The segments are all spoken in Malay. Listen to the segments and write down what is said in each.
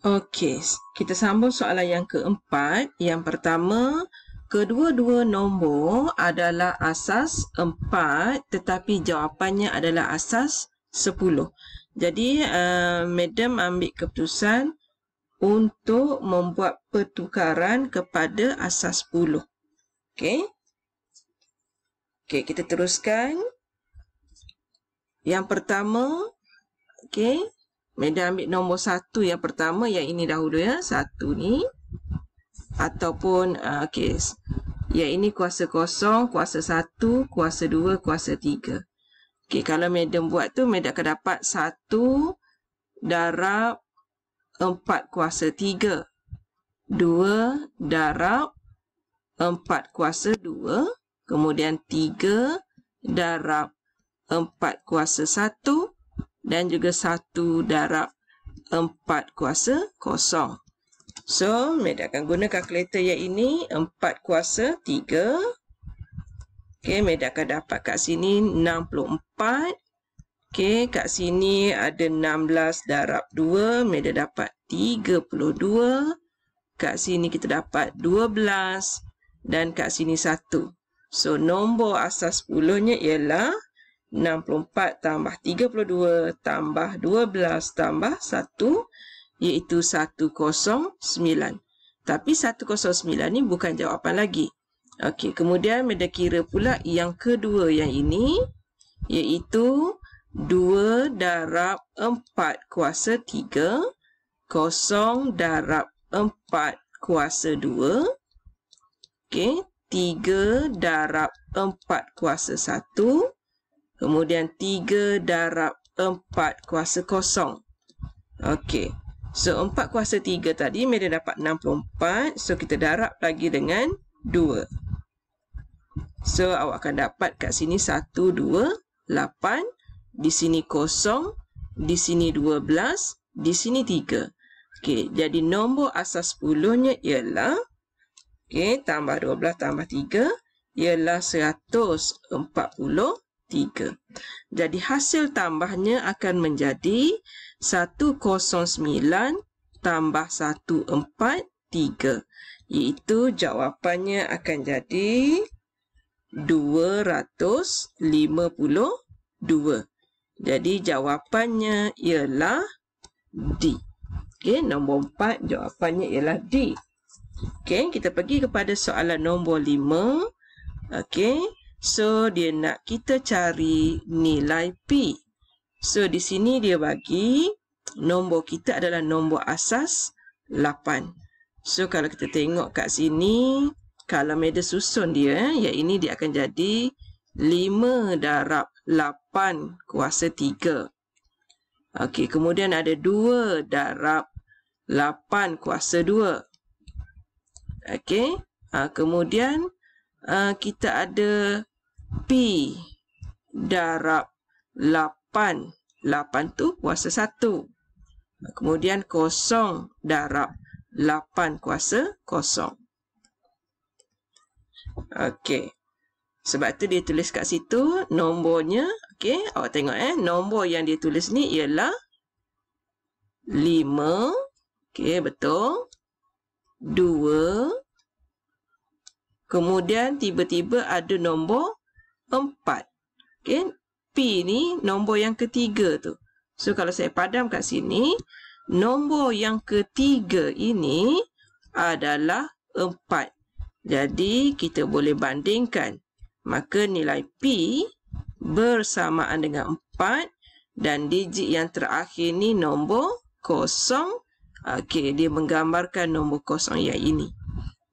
Okey, kita sambung soalan yang keempat. Yang pertama, kedua-dua nombor adalah asas 4 tetapi jawapannya adalah asas 10. Jadi, uh, madam ambil keputusan untuk membuat pertukaran kepada asas 10. Okey. Okey, kita teruskan. Yang pertama, okey. Medan ambil nombor satu yang pertama yang ini dahulu ya. Satu ni. Ataupun uh, ah, kes. Yang ini kuasa kosong, kuasa satu, kuasa dua, kuasa tiga. Okey, kalau medan buat tu, medan akan dapat satu darab empat kuasa tiga. Dua darab empat kuasa dua. Kemudian tiga darab empat kuasa satu dan juga satu darab empat kuasa kosong. So, Medi akan guna kalkulator yang ini empat kuasa tiga. Okay, Medi akan dapat kat sini enam puluh empat. Okay, kat sini ada enam belas darab dua, Medi dapat tiga puluh dua. Kat sini kita dapat dua belas dan kat sini satu. So, nombor asas 10 ialah 64 tambah 32 tambah 12 tambah 1 iaitu 109. Tapi 109 ni bukan jawapan lagi. Okey, kemudian mereka kira pula yang kedua yang ini iaitu 2 darab 4 kuasa 3 kosong darab 4 kuasa 2 okey 3 darab 4 kuasa 1 Kemudian 3 darab 4 kuasa kosong. Okey. So 4 kuasa 3 tadi media dapat 64. So kita darab lagi dengan 2. So awak akan dapat kat sini 1, 2, 8. Di sini kosong. Di sini 12. Di sini 3. Okey. Jadi nombor asas 10-nya ialah. Okey. Tambah 12 tambah 3. Ialah 140. 140. 3. Jadi hasil tambahnya akan menjadi 109 tambah 143. Iaitu jawapannya akan jadi 252. Jadi jawapannya ialah D. Okey, nombor 4 jawapannya ialah D. Okey, kita pergi kepada soalan nombor 5. Okey. So, dia nak kita cari nilai P. So, di sini dia bagi nombor kita adalah nombor asas 8. So, kalau kita tengok kat sini, kalau meda susun dia, ya ini dia akan jadi 5 darab 8 kuasa 3. Okey, kemudian ada 2 darab 8 kuasa 2. Okey, ha, kemudian ha, kita ada P darab 8. 8 tu kuasa 1. Kemudian kosong darab 8 kuasa kosong. Okey. Sebab tu dia tulis kat situ nombornya. Okey. Awak tengok eh. Nombor yang dia tulis ni ialah 5. Okey. Betul. 2. Kemudian tiba-tiba ada nombor 4. Okay. P ni nombor yang ketiga tu. So, kalau saya padam kat sini, nombor yang ketiga ini adalah 4. Jadi, kita boleh bandingkan. Maka, nilai P bersamaan dengan 4 dan digit yang terakhir ni nombor kosong, Okey, dia menggambarkan nombor kosong yang ini.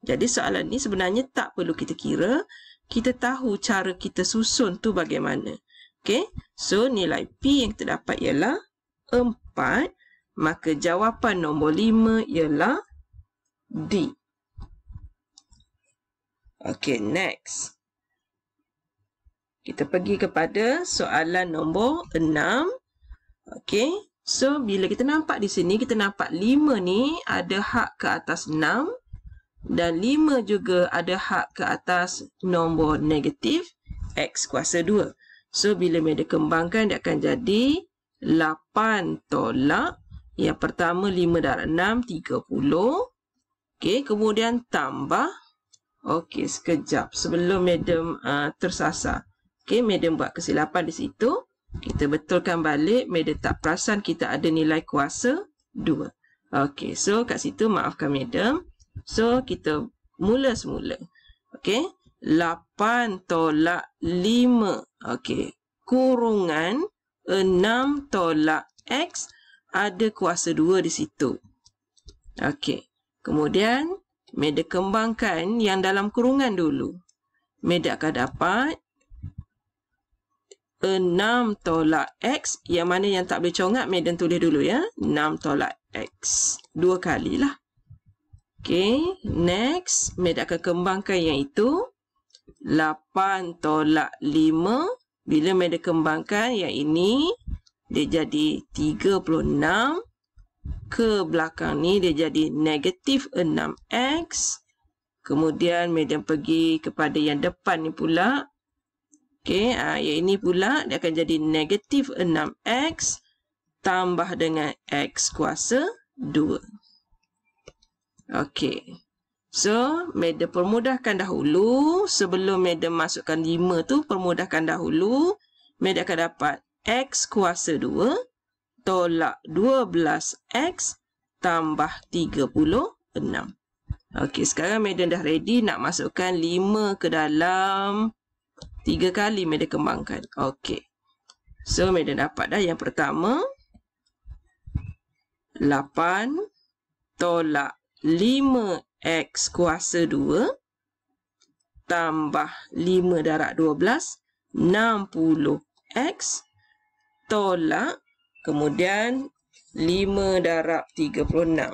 Jadi, soalan ni sebenarnya tak perlu kita kira kita tahu cara kita susun tu bagaimana. Okay, so nilai P yang kita dapat ialah 4, maka jawapan nombor 5 ialah D. Okay, next. Kita pergi kepada soalan nombor 6. Okay, so bila kita nampak di sini, kita nampak 5 ni ada hak ke atas 6. Dan 5 juga ada hak ke atas nombor negatif X kuasa 2. So, bila mereka kembangkan, dia akan jadi 8 tolak. Yang pertama 5 darab 6, 30. Okey, kemudian tambah. Okey, sekejap. Sebelum madam uh, tersasar. Okey, madam buat kesilapan di situ. Kita betulkan balik. Madam tak perasan kita ada nilai kuasa 2. Okey, so kat situ maafkan madam. So, kita mula semula. Okey. Lapan tolak lima, Okey. Kurungan enam tolak X ada kuasa dua di situ. Okey. Kemudian, meda kembangkan yang dalam kurungan dulu. Meda akan dapat 6 tolak X yang mana yang tak boleh congak meda tulis dulu ya. 6 tolak X. Dua kalilah. Okay, next. Med akan kembangkan yang itu. 8 tolak 5. Bila med kembangkan yang ini, dia jadi 36. Ke belakang ni, dia jadi negatif 6x. Kemudian medan pergi kepada yang depan ni pula. Okey, uh, yang ini pula dia akan jadi negatif 6x tambah dengan x kuasa 2. Okey. So, meda permudahkan dahulu. Sebelum meda masukkan 5 tu, permudahkan dahulu. Meda akan dapat X kuasa 2 tolak 12X tambah 36. Okey, sekarang Medan dah ready nak masukkan 5 ke dalam 3 kali Medan kembangkan. Okey. So, Medan dapat dah yang pertama. 8 tolak 5X kuasa 2 tambah 5 darat 12, 60X tolak kemudian 5 darat 36.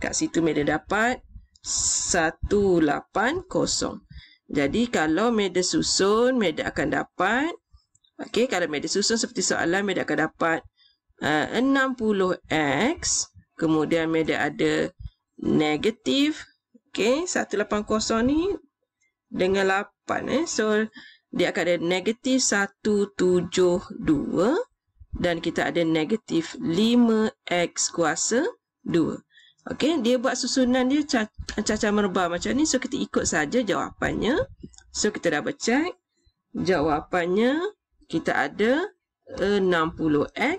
Kat situ meda dapat 180. Jadi kalau meda susun, meda akan dapat Okey, kalau meda susun seperti soalan, meda akan dapat eh, uh, 60X Kemudian media ada negatif. Okay, 180 ni dengan 8 eh. So, dia akan ada negatif 172 dan kita ada negatif 5x kuasa 2. Okay, dia buat susunan dia cacar cacah merbah macam ni. So, kita ikut saja jawapannya. So, kita dah check. Jawapannya kita ada 60x eh,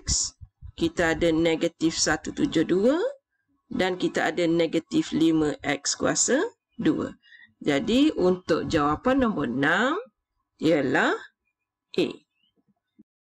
kita ada negatif 172 dan kita ada negatif 5x kuasa 2. Jadi untuk jawapan nombor 6 ialah A.